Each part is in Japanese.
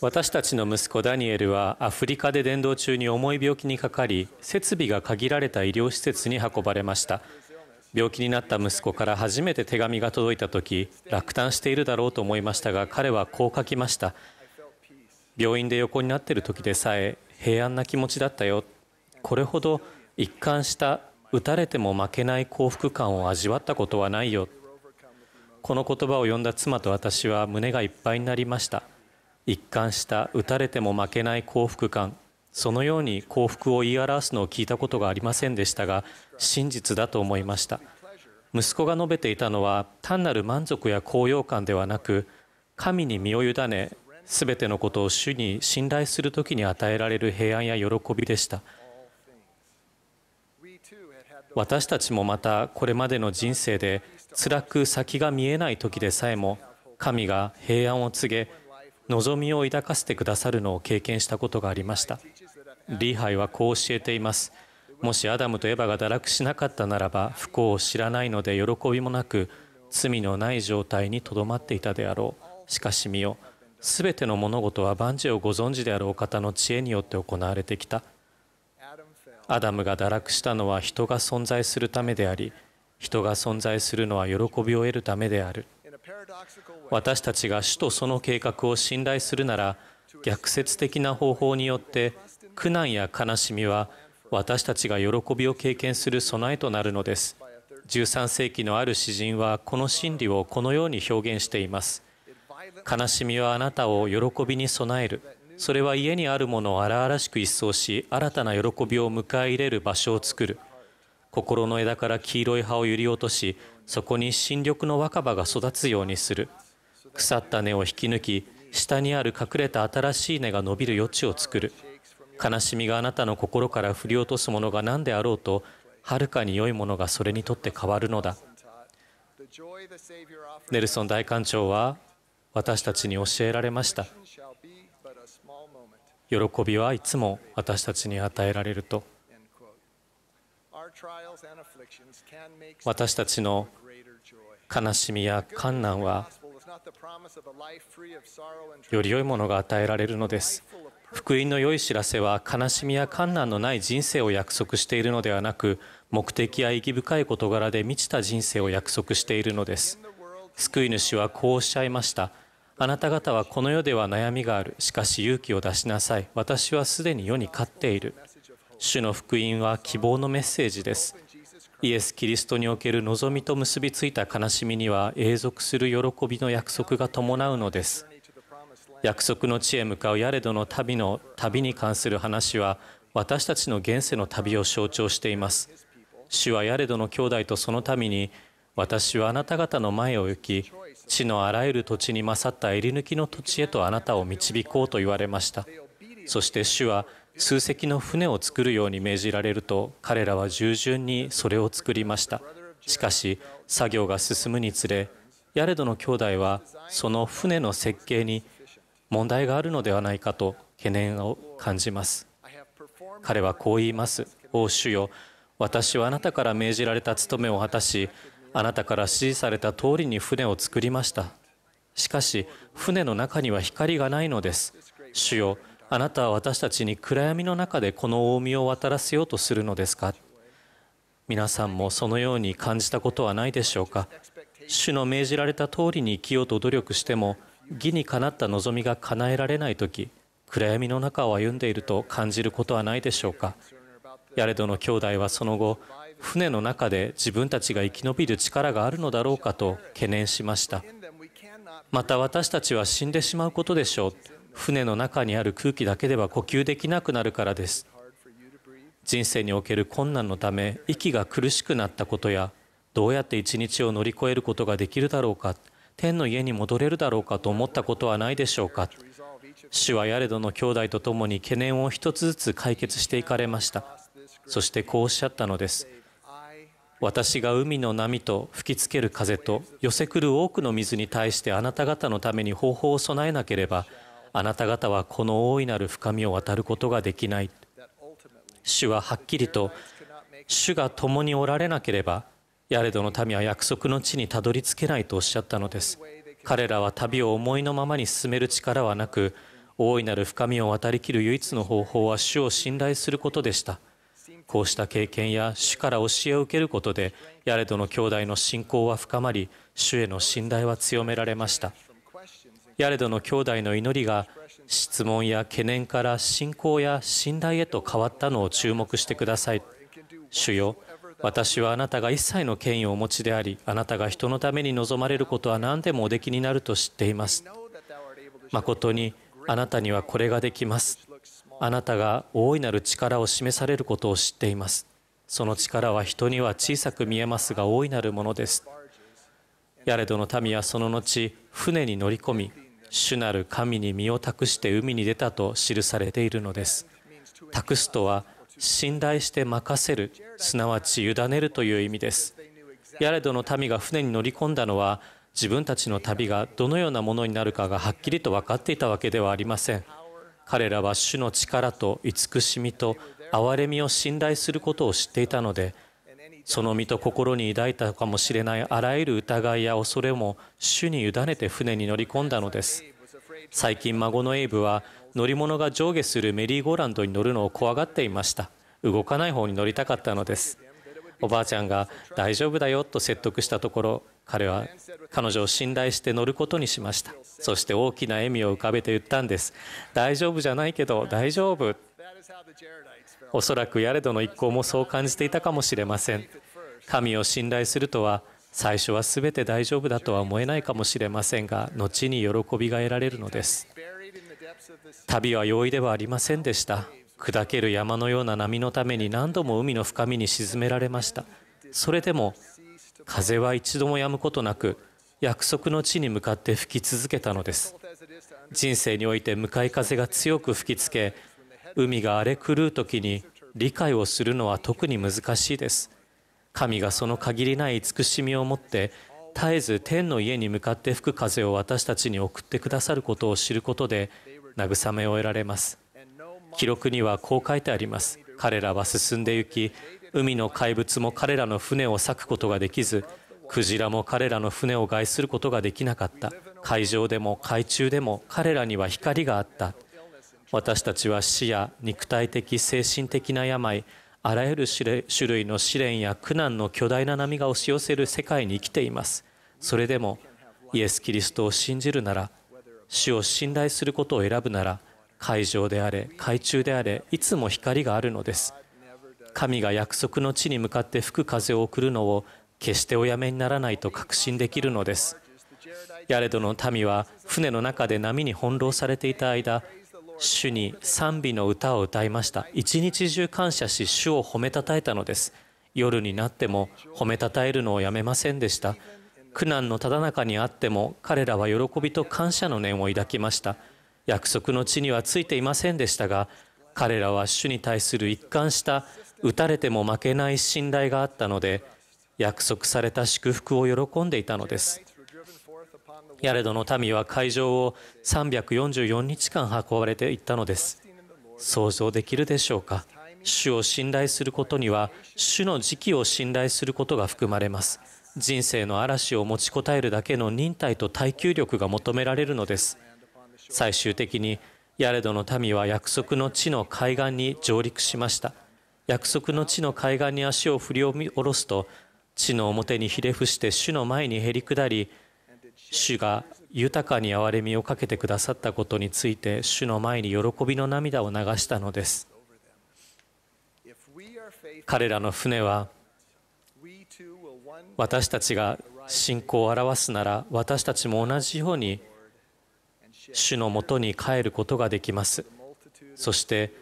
私たちの息子ダニエルはアフリカで伝道中に重い病気にかかり設備が限られた医療施設に運ばれました病気になった息子から初めて手紙が届いた時落胆しているだろうと思いましたが彼はこう書きました病院で横になっている時でさえ平安な気持ちだったよこれほど一貫した打たれても負けない幸福感を味わったことはないよこの言葉を読んだ妻と私は胸がいっぱいになりました一貫した打たれても負けない幸福感そのように幸福を言い表すのを聞いたことがありませんでしたが真実だと思いました息子が述べていたのは単なる満足や高揚感ではなく神に身を委ね全てのことを主に信頼する時に与えられる平安や喜びでした私たちもまたこれまでの人生で辛く先が見えない時でさえも神が平安を告げ望みを抱かせてくださるのを経験したことがありましたリーハイはこう教えていますもしアダムとエバが堕落しなかったならば不幸を知らないので喜びもなく罪のない状態にとどまっていたであろうしかし見よ全ての物事は万事をご存知であるお方の知恵によって行われてきたアダムが堕落したのは人が存在するためであり人が存在するのは喜びを得るためである私たちが主とその計画を信頼するなら逆説的な方法によって苦難や悲しみは私たちが喜びを経験する備えとなるのです13世紀のある詩人はこの真理をこのように表現しています悲しみはあなたを喜びに備えるそれは家にあるものを荒々しく一掃し新たな喜びを迎え入れる場所を作る心の枝から黄色い葉を揺り落としそこに新緑の若葉が育つようにする腐った根を引き抜き下にある隠れた新しい根が伸びる余地を作る悲しみがあなたの心から振り落とすものが何であろうとはるかに良いものがそれにとって変わるのだネルソン大官長は私たちに教えられました喜びはいつも私たちに与えられると。私たちの悲しみや困難はより良いものが与えられるのです福音の良い知らせは悲しみや困難のない人生を約束しているのではなく目的や意義深い事柄で満ちた人生を約束しているのです救い主はこうおっしゃいましたあなた方はこの世では悩みがあるしかし勇気を出しなさい私はすでに世に勝っている主の福音は希望のメッセージですイエス・キリストにおける望みと結びついた悲しみには永続する喜びの約束が伴うのです約束の地へ向かうヤレドの旅の旅に関する話は私たちの現世の旅を象徴しています主はヤレドの兄弟とその民に私はあなた方の前を行き地のあらゆる土地に勝った襟抜きの土地へとあなたを導こうと言われましたそして主は数隻の船を作るように命じられると彼らは従順にそれを作りましたしかし作業が進むにつれヤレドの兄弟はその船の設計に問題があるのではないかと懸念を感じます彼はこう言いますお主よ私はあなたから命じられた務めを果たしあなたから指示された通りに船を作りましたしかし船の中には光がないのです主よあなたは私たちに暗闇の中でこの近江を渡らせようとするのですか皆さんもそのように感じたことはないでしょうか主の命じられた通りに生きようと努力しても義にかなった望みが叶えられない時暗闇の中を歩んでいると感じることはないでしょうかやれどの兄弟はその後船の中で自分たちが生き延びる力があるのだろうかと懸念しましたまた私たちは死んでしまうことでしょう船の中にある空気だけでは呼吸できなくなるからです人生における困難のため息が苦しくなったことやどうやって一日を乗り越えることができるだろうか天の家に戻れるだろうかと思ったことはないでしょうか主はヤレドの兄弟と共に懸念を一つずつ解決していかれましたそしてこうおっしゃったのです私が海の波と吹きつける風と寄せくる多くの水に対してあなた方のために方法を備えなければあなた方はこの大いなる深みを渡ることができない主ははっきりと主が共におられなければヤレドの民は約束の地にたどり着けないとおっしゃったのです彼らは旅を思いのままに進める力はなく大いなる深みを渡りきる唯一の方法は主を信頼することでしたこうした経験や主から教えを受けることでヤレドの兄弟の信仰は深まり主への信頼は強められましたヤレドの兄弟の祈りが質問や懸念から信仰や信頼へと変わったのを注目してください。主よ私はあなたが一切の権威をお持ちでありあなたが人のために望まれることは何でもおできになると知っています誠にあなたにはこれができますあなたが大いなる力を示されることを知っていますその力は人には小さく見えますが大いなるものですヤレドの民はその後船に乗り込み主なる神に身を託して海に出たと記されているのです。託すとは、信頼して任せる、すなわち委ねるという意味です。ヤレドの民が船に乗り込んだのは、自分たちの旅がどのようなものになるかがはっきりと分かっていたわけではありません。彼らは主の力と慈しみと憐れみを信頼することを知っていたので、その身と心に抱いたかもしれないあらゆる疑いや恐れも主に委ねて船に乗り込んだのです最近孫のエイブは乗り物が上下するメリーゴーランドに乗るのを怖がっていました動かない方に乗りたかったのですおばあちゃんが「大丈夫だよ」と説得したところ彼は彼女を信頼して乗ることにしましたそして大きな笑みを浮かべて言ったんです「大丈夫じゃないけど大丈夫」おそらくヤレドの一行もそう感じていたかもしれません神を信頼するとは最初は全て大丈夫だとは思えないかもしれませんが後に喜びが得られるのです旅は容易ではありませんでした砕ける山のような波のために何度も海の深みに沈められましたそれでも風は一度も止むことなく約束の地に向かって吹き続けたのです人生において向かい風が強く吹きつけ海が荒れ狂う時に理解をするのは特に難しいです神がその限りない慈しみを持って絶えず天の家に向かって吹く風を私たちに送ってくださることを知ることで慰めを得られます記録にはこう書いてあります彼らは進んで行き海の怪物も彼らの船を裂くことができずクジラも彼らの船を害することができなかった海上でも海中でも彼らには光があった私たちは死や肉体的精神的な病あらゆる種類の試練や苦難の巨大な波が押し寄せる世界に生きていますそれでもイエス・キリストを信じるなら死を信頼することを選ぶなら海上であれ海中であれいつも光があるのです神が約束の地に向かって吹く風を送るのを決しておやめにならないと確信できるのですヤレドの民は船の中で波に翻弄されていた間主に賛美の歌を歌いました一日中感謝し主を褒めたたえたのです夜になっても褒めたたえるのをやめませんでした苦難のただ中にあっても彼らは喜びと感謝の念を抱きました約束の地にはついていませんでしたが彼らは主に対する一貫した打たれても負けない信頼があったので約束された祝福を喜んでいたのですヤレドの民は会場を344日間運ばれていったのです想像できるでしょうか主を信頼することには主の時期を信頼することが含まれます人生の嵐を持ちこたえるだけの忍耐と耐久力が求められるのです最終的にヤレドの民は約束の地の海岸に上陸しました約束の地の海岸に足を振り下ろすと地の表にひれ伏して主の前にへり下り主が豊かに憐れみをかけてくださったことについて主の前に喜びの涙を流したのです彼らの船は私たちが信仰を表すなら私たちも同じように主のもとに帰ることができますそして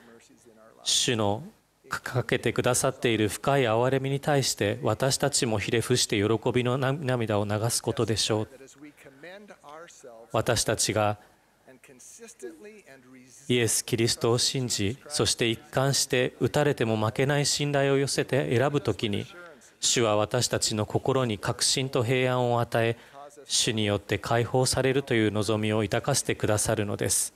主のかけてくださっている深い憐れみに対して私たちもひれ伏して喜びの涙を流すことでしょう私たちがイエス・キリストを信じそして一貫して打たれても負けない信頼を寄せて選ぶ時に主は私たちの心に確信と平安を与え主によって解放されるという望みを抱かせてくださるのです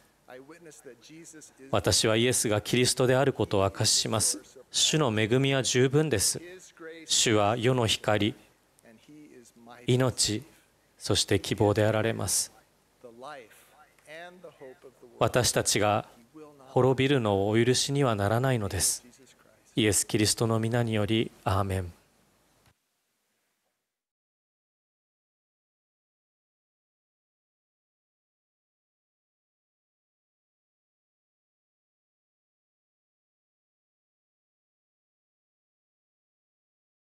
私はイエスがキリストであることを証しします主の恵みは十分です主は世の光命そして希望であられます私たちが滅びるのをお許しにはならないのですイエス・キリストの皆によりアーメン